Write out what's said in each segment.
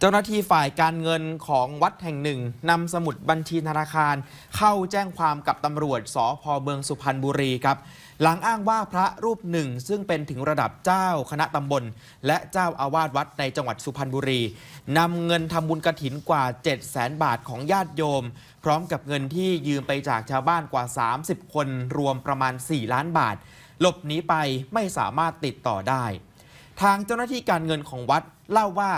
เจ้าหน้าที่ฝ่ายการเงินของวัดแห่งหนึ่งนำสมุดบัญชีธนาคารเข้าแจ้งความกับตำรวจสพเมืองสุพรรณบุรีครับ หลังอ้างว่าพระรูปหนึ่งซึ่งเป็นถึงระดับเจ้าคณะตำบล และเจ้าอาวาสวัดในจังหวัดสุพรรณบุรีนำเงินทำบุญกระถินกว่า 7 0 0แสนบาทของญาติโยม พร้อมกับเงินที่ยืมไปจากชาวบ้านกว่า 30 คนรวมประมาณ4ล้านบาทหลบหนีไปไม่สามารถติดต่อได้ ทางเจ้าหน้าที่การเงินของวัดเล่าว่า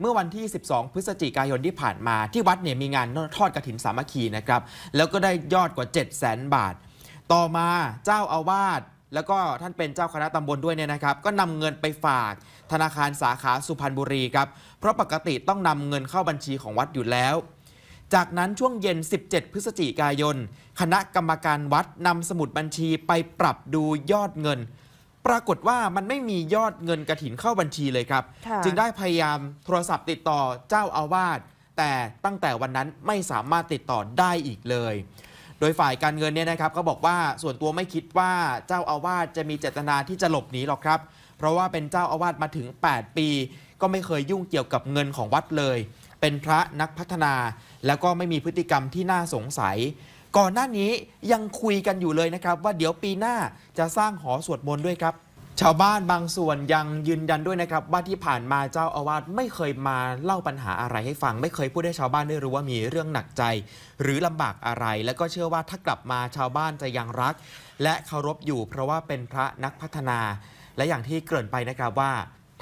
เมื่อวันที่ 12 พฤศจิกายนที่ผ่านมาที่วัดเนี่ยมีงานทอดกระถินสามัคคีนะครับแล้วก็ได้ยอดกว่า 7 0 0 0 0 0 บาท ต่อมาเจ้าอาวาสแล้วก็ท่านเป็นเจ้าคณะตำบลด้วยเนี่ยนะครับ ก็นำเงินไปฝากธนาคารสาขาสุพรรณบุรีครับเพราะปกติต้องนำเงินเข้าบัญชีของวัดอยู่แล้ว จากนั้นช่วงเย็น 17 พฤศจิกายน คณะกรรมการวัดนำสมุดบัญชีไปปรับดูยอดเงินปรากฏว่ามันไม่มียอดเงินกระถินเข้าบัญชีเลยครับ จึงได้พยายามโทรศัพท์ติดต่อเจ้าอาวาสแต่ตั้งแต่วันนั้นไม่สามารถติดต่อได้อีกเลย โดยฝ่ายการเงินเนี่ยนะครับก็บอกว่าส่วนตัวไม่คิดว่าเจ้าอาวาสจะมีเจตนาที่จะหลบหนีหรอกครับ เพราะว่าเป็นเจ้าอาวาสมาถึง 8 ปี ก็ไม่เคยยุ่งเกี่ยวกับเงินของวัดเลย เป็นพระนักพัฒนา แล้วก็ไม่มีพฤติกรรมที่น่าสงสัยก่อนหน้านี้ยังคุยกันอยู่เลยนะครับ ว่าเดี๋ยวปีหน้าจะสร้างหอสวดมนต์ด้วยครับ ชาวบ้านบางส่วนยังยืนยันด้วยนะครับ ว่าที่ผ่านมาเจ้าอาวาสไม่เคยมาเล่าปัญหาอะไรให้ฟังไม่เคยพูดให้ชาวบ้านได้รู้ว่ามีเรื่องหนักใจ หรือลำบากอะไร และก็เชื่อว่าถ้ากลับมาชาวบ้านจะยังรัก และเคารพอยู่เพราะว่าเป็นพระนักพัฒนา และอย่างที่เกริ่นไปนะครับว่า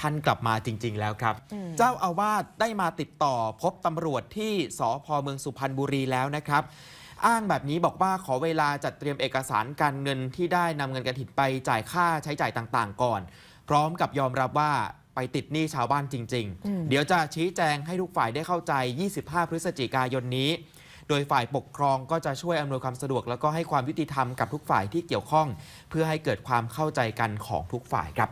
ท่านกลับมาจริงๆแล้วครับ เจ้าอาวาสได้มาติดต่อพบตำรวจที่สพเมืองสุพรรณบุรีแล้วนะครับ อ้างแบบนี้บอกว่าขอเวลาจัดเตรียมเอกสารการเงินที่ได้นำเงินกระถิ่นไปจ่ายค่าใช้จ่ายต่างๆ ก่อน พร้อมกับยอมรับว่าไปติดหนี้ชาวบ้านจริง ๆ เดี๋ยวจะชี้แจงให้ทุกฝ่ายได้เข้าใจ 25 พฤศจิกายนนี้ โดยฝ่ายปกครองก็จะช่วยอำนวยความสะดวกแล้วก็ให้ความยุติธรรมกับทุกฝ่ายที่เกี่ยวข้อง เพื่อให้เกิดความเข้าใจกันของทุกฝ่ายครับ